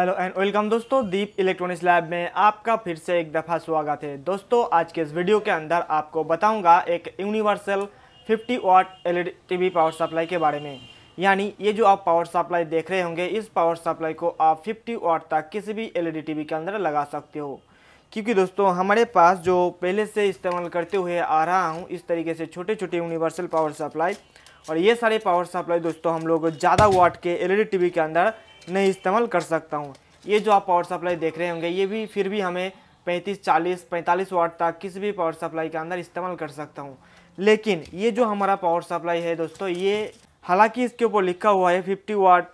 Hello and welcome दोस्तों दीप electronics lab में आपका फिर से एक दफ़ा स्वागत है दोस्तों आज के इस वीडियो के अंदर आपको बताऊंगा एक universal 50 watt LED TV power supply के बारे में यानी ये जो आप पावर सप्लाई देख रहे होंगे इस पावर सप्लाई को आप 50 वाट तक किसी भी एलईडी टीवी e के अंदर लगा सकते हो क्योंकि दोस्तों हमारे पास जो पहले से इस्तेमाल करते हुए आ रहा हूँ इस तरीके से छोटे छोटे यूनिवर्सल पावर सप्लाई और ये सारे पावर सप्लाई दोस्तों हम लोग ज़्यादा वाट के एल ई e के अंदर नहीं इस्तेमाल कर सकता हूँ ये जो आप पावर सप्लाई देख रहे होंगे ये भी फिर भी हमें 35, 40, 45 वाट तक किसी भी पावर सप्लाई के अंदर इस्तेमाल कर सकता हूँ लेकिन ये जो हमारा पावर सप्लाई है दोस्तों ये हालांकि इसके ऊपर लिखा हुआ है 50 वाट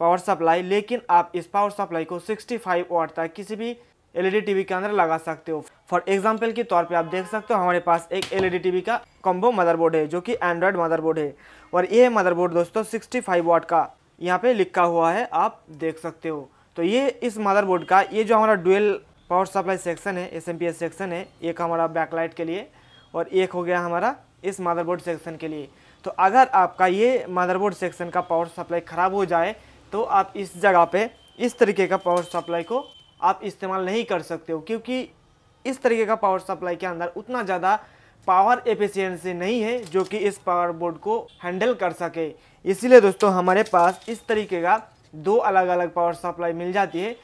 पावर सप्लाई लेकिन आप इस पावर सप्लाई को 65 वाट तक किसी भी एलईडी टीवी e के अंदर लगा सकते हो फॉर एग्जाम्पल के तौर पे आप देख सकते हो हमारे पास एक एल ई e का कॉम्बो मदरबोर्ड है जो कि एंड्रॉयड मदरबोर्ड है और ये मदरबोर्ड दोस्तों सिक्सटी वाट का यहाँ पे लिखा हुआ है आप देख सकते हो तो ये इस मदरबोर्ड का ये जो हमारा डुअल पावर सप्लाई सेक्शन है एस सेक्शन है एक हमारा बैकलाइट के लिए और एक हो गया हमारा इस मदरबोर्ड सेक्शन के लिए तो अगर आपका ये मदरबोर्ड सेक्शन का पावर सप्लाई ख़राब हो जाए तो आप इस जगह पे इस तरीके का पावर सप्लाई को आप इस्तेमाल नहीं कर सकते हो क्योंकि इस तरीके का पावर सप्लाई के अंदर उतना ज़्यादा पावर एफिशिएंसी नहीं है जो कि इस पावर बोर्ड को हैंडल कर सके इसीलिए दोस्तों हमारे पास इस तरीके का दो अलग अलग पावर सप्लाई मिल जाती है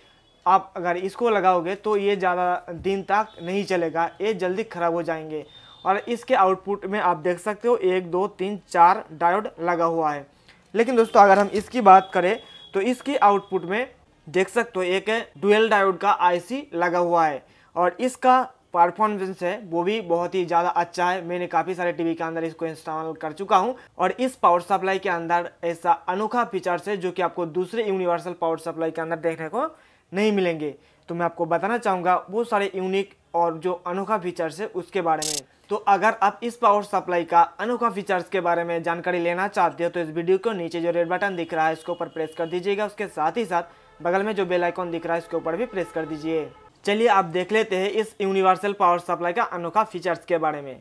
आप अगर इसको लगाओगे तो ये ज़्यादा दिन तक नहीं चलेगा ये जल्दी ख़राब हो जाएंगे और इसके आउटपुट में आप देख सकते हो एक दो तीन चार डायोड लगा हुआ है लेकिन दोस्तों अगर हम इसकी बात करें तो इसकी आउटपुट में देख सकते हो एक डुअल डायोड का आईसी लगा हुआ है और इसका परफॉर्मेंस है वो भी बहुत ही ज़्यादा अच्छा है मैंने काफ़ी सारे टीवी के अंदर इसको इंस्टॉल कर चुका हूँ और इस पावर सप्लाई के अंदर ऐसा अनोखा फीचर्स है जो कि आपको दूसरे यूनिवर्सल पावर सप्लाई के अंदर देखने को नहीं मिलेंगे तो मैं आपको बताना चाहूँगा वो सारे यूनिक और जो अनोखा फीचर्स है उसके बारे में तो अगर आप इस पावर सप्लाई का अनोखा फीचर्स के बारे में जानकारी लेना चाहते हो तो इस वीडियो को नीचे जो रेड बटन दिख रहा है इसके ऊपर प्रेस कर दीजिएगा उसके साथ ही साथ बगल में जो बेल आइकॉन दिख रहा है इसके ऊपर भी प्रेस कर दीजिए चलिए आप देख लेते हैं इस यूनिवर्सल पावर सप्लाई का अनोखा फीचर्स के बारे में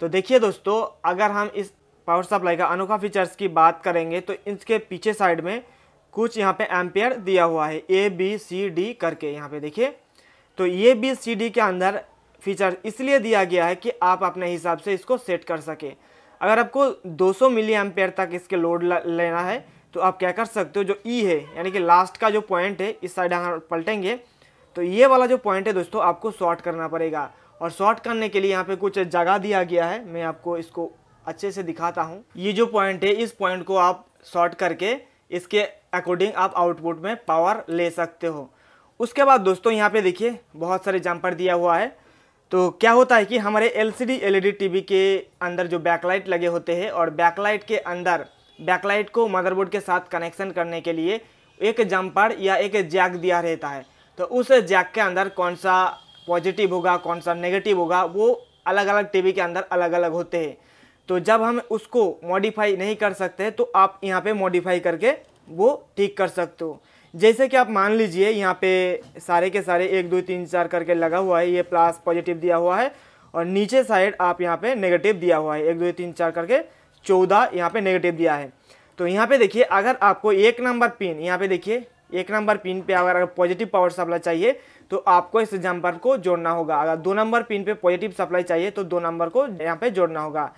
तो देखिए दोस्तों अगर हम इस पावर सप्लाई का अनोखा फीचर्स की बात करेंगे तो इसके पीछे साइड में कुछ यहाँ पे एम्पेयर दिया हुआ है ए बी सी डी करके यहाँ पे देखिए तो ये बी सी डी के अंदर फीचर इसलिए दिया गया है कि आप अपने हिसाब से इसको सेट कर सके अगर आपको 200 सौ मिली एम्पेयर तक इसके लोड लेना है तो आप क्या कर सकते हो जो ई e है यानी कि लास्ट का जो पॉइंट है इस साइड अगर पलटेंगे तो ये वाला जो पॉइंट है दोस्तों आपको शॉर्ट करना पड़ेगा और शॉर्ट करने के लिए यहाँ पे कुछ जगह दिया गया है मैं आपको इसको अच्छे से दिखाता हूँ ये जो पॉइंट है इस पॉइंट को आप शॉर्ट करके इसके अकॉर्डिंग आप आउटपुट में पावर ले सकते हो उसके बाद दोस्तों यहाँ पे देखिए बहुत सारे जम्पर दिया हुआ है तो क्या होता है कि हमारे एल सी टीवी के अंदर जो बैकलाइट लगे होते हैं और बैकलाइट के अंदर बैकलाइट को मदरबोर्ड के साथ कनेक्शन करने के लिए एक जम्पर या एक जैक दिया रहता है तो उस जैक के अंदर कौन सा पॉजिटिव होगा कौन सा नेगेटिव होगा वो अलग अलग टीवी के अंदर अलग अलग होते हैं तो जब हम उसको मॉडिफाई नहीं कर सकते तो आप यहाँ पे मॉडिफाई करके वो ठीक कर सकते हो जैसे कि आप मान लीजिए यहाँ पे सारे के सारे एक दो तीन चार करके लगा हुआ है ये प्लस पॉजिटिव दिया हुआ है और नीचे साइड आप यहाँ पे नेगेटिव दिया हुआ है एक दो तीन चार करके चौदह यहाँ पे नेगेटिव दिया है तो यहाँ पे देखिए अगर आपको एक नंबर पिन यहाँ पे देखिए एक नंबर पिन पे अगर पॉजिटिव पावर सप्लाई चाहिए तो आपको इस जम्पर को जोड़ना होगा अगर दो नंबर पिन पे पॉजिटिव सप्लाई चाहिए तो दो नंबर को यहाँ पे जोड़ना होगा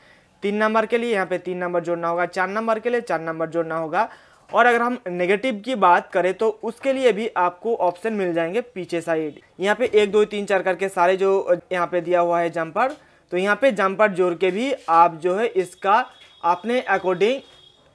तीन नंबर के लिए यहाँ पे तीन नंबर जोड़ना होगा चार नंबर के लिए चार नंबर जोड़ना होगा और अगर हम नेगेटिव की बात करें तो उसके लिए भी आपको ऑप्शन मिल जाएंगे पीछे साइड यहाँ पे एक दो तीन चार करके सारे जो यहाँ पे दिया हुआ है जम्पर तो यहाँ पे जम्पर जोड़ के भी आप जो है इसका अपने अकॉर्डिंग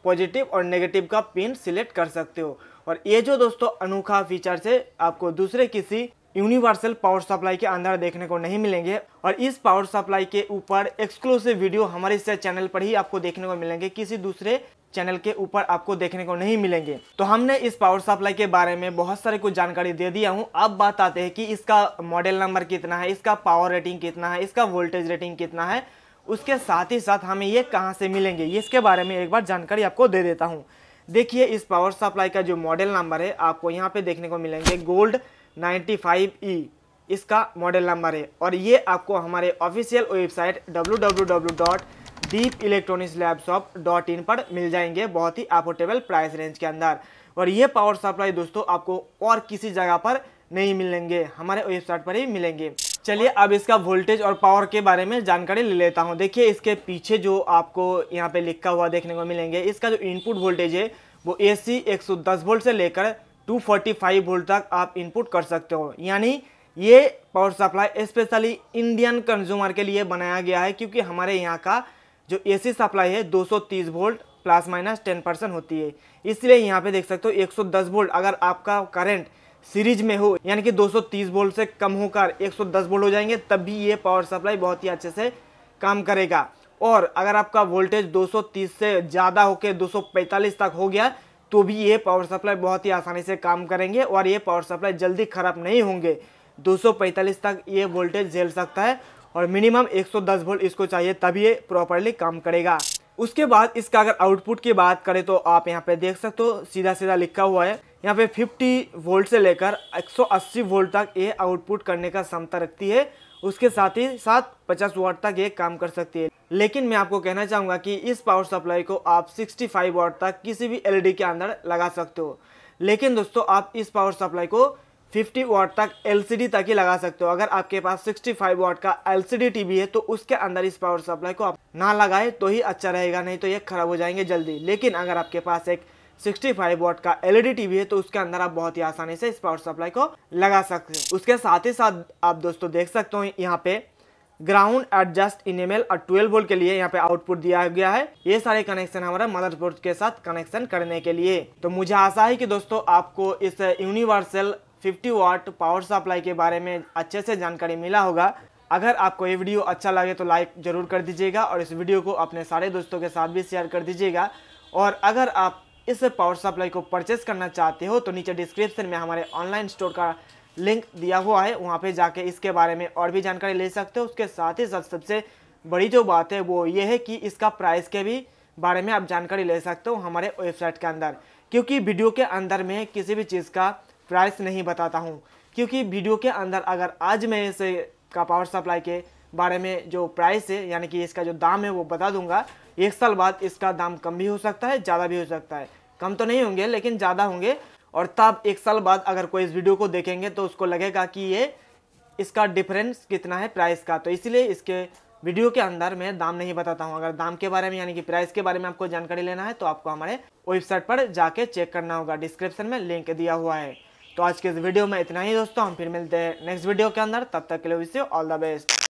पॉजिटिव और नेगेटिव का पिन सिलेक्ट कर सकते हो और ये जो दोस्तों अनोखा फीचर है आपको दूसरे किसी यूनिवर्सल पावर सप्लाई के अंदर देखने को नहीं मिलेंगे और इस पावर सप्लाई के ऊपर एक्सक्लूसिव वीडियो हमारे इस चैनल पर ही आपको देखने को मिलेंगे किसी दूसरे चैनल के ऊपर आपको देखने को नहीं मिलेंगे तो हमने इस पावर सप्लाई के बारे में बहुत सारे कुछ जानकारी दे दिया हूँ अब बात आते हैं कि इसका मॉडल नंबर कितना है इसका पावर रेटिंग कितना है इसका वोल्टेज रेटिंग कितना है उसके साथ ही साथ हमें ये कहाँ से मिलेंगे इसके बारे में एक बार जानकारी आपको दे देता हूँ देखिए इस पावर सप्लाई का जो मॉडल नंबर है आपको यहाँ पे देखने को मिलेंगे गोल्ड 95E e. इसका मॉडल नंबर है और ये आपको हमारे ऑफिशियल वेबसाइट डब्ल्यू पर मिल जाएंगे बहुत ही अफोर्डेबल प्राइस रेंज के अंदर और ये पावर सप्लाई दोस्तों आपको और किसी जगह पर नहीं मिलेंगे हमारे वेबसाइट पर ही मिलेंगे चलिए अब इसका वोल्टेज और पावर के बारे में जानकारी ले लेता हूँ देखिए इसके पीछे जो आपको यहाँ पे लिखा हुआ देखने को मिलेंगे इसका जो इनपुट वोल्टेज है वो ए सी वोल्ट से लेकर 245 वोल्ट तक आप इनपुट कर सकते हो यानी ये power supply specially Indian consumer के लिए बनाया गया है क्योंकि हमारे यहाँ का जो ए सप्लाई है दो volt plus minus ten percent होती है इसलिए यहाँ पर देख सकते हो एक वोल्ट अगर आपका करेंट सीरीज में हो यानी कि 230 वोल्ट से कम होकर 110 वोल्ट हो जाएंगे तब भी ये पावर सप्लाई बहुत ही अच्छे से काम करेगा और अगर आपका वोल्टेज 230 से ज़्यादा होकर 245 तक हो गया तो भी ये पावर सप्लाई बहुत ही आसानी से काम करेंगे और ये पावर सप्लाई जल्दी ख़राब नहीं होंगे 245 तक ये वोल्टेज झेल सकता है और मिनिमम 110 वोल्ट इसको चाहिए तभी ये प्रॉपरली काम करेगा उसके बाद इसका अगर आउटपुट की बात करें तो आप यहाँ पे देख सकते हो सीधा सीधा लिखा हुआ है यहाँ पे 50 वोल्ट से लेकर 180 वोल्ट तक ये आउटपुट करने का क्षमता रखती है उसके साथ ही साथ 50 वाट तक ये काम कर सकती है लेकिन मैं आपको कहना चाहूँगा कि इस पावर सप्लाई को आप 65 वाट तक किसी भी एलईडी के अंदर लगा सकते हो लेकिन दोस्तों आप इस पावर सप्लाई को 50 वाट तक एलसीडी तक ही लगा सकते हो अगर आपके पास 65 वाट का एलसीडी टीवी है तो उसके अंदर इस पावर सप्लाई को आप ना लगाए तो ही अच्छा रहेगा नहीं तो ये खराब हो जाएंगे जल्दी लेकिन अगर आपके पास एक 65 वॉट का एलईडी टीवी है तो उसके अंदर आप बहुत ही आसानी से इस पावर सप्लाई को लगा सकते हो उसके साथ ही साथ आप दोस्तों देख सकते हो यहाँ पे ग्राउंड एडजस्ट इनेमल और ट्वेल्व वोल्ट के लिए यहाँ पे आउटपुट दिया गया है ये सारे कनेक्शन हमारा मदरबोर्ड के साथ कनेक्शन करने के लिए तो मुझे आशा है कि दोस्तों आपको इस यूनिवर्सल 50 वाट पावर सप्लाई के बारे में अच्छे से जानकारी मिला होगा अगर आपको ये वीडियो अच्छा लगे तो लाइक ज़रूर कर दीजिएगा और इस वीडियो को अपने सारे दोस्तों के साथ भी शेयर कर दीजिएगा और अगर आप इस पावर सप्लाई को परचेस करना चाहते हो तो नीचे डिस्क्रिप्शन में हमारे ऑनलाइन स्टोर का लिंक दिया हुआ है वहाँ पर जाके इसके बारे में और भी जानकारी ले सकते हो उसके साथ ही साथ सबसे बड़ी जो बात है वो ये है कि इसका प्राइस के भी बारे में आप जानकारी ले सकते हो हमारे वेबसाइट के अंदर क्योंकि वीडियो के अंदर में किसी भी चीज़ का प्राइस नहीं बताता हूँ क्योंकि वीडियो के अंदर अगर आज मैं इसे का पावर सप्लाई के बारे में जो प्राइस है यानी कि इसका जो दाम है वो बता दूंगा एक साल बाद इसका दाम कम भी हो सकता है ज़्यादा भी हो सकता है कम तो नहीं होंगे लेकिन ज़्यादा होंगे और तब एक साल बाद अगर कोई इस वीडियो को देखेंगे तो उसको लगेगा कि ये इसका डिफरेंस कितना है प्राइस का तो इसलिए इसके वीडियो के अंदर मैं दाम नहीं बताता हूँ अगर दाम के बारे में यानी कि प्राइस के बारे में आपको जानकारी लेना है तो आपको हमारे वेबसाइट पर जाके चेक करना होगा डिस्क्रिप्शन में लिंक दिया हुआ है तो आज के इस वीडियो में इतना ही दोस्तों हम फिर मिलते हैं नेक्स्ट वीडियो के अंदर तब तक के लिए विश ऑल द बेस्ट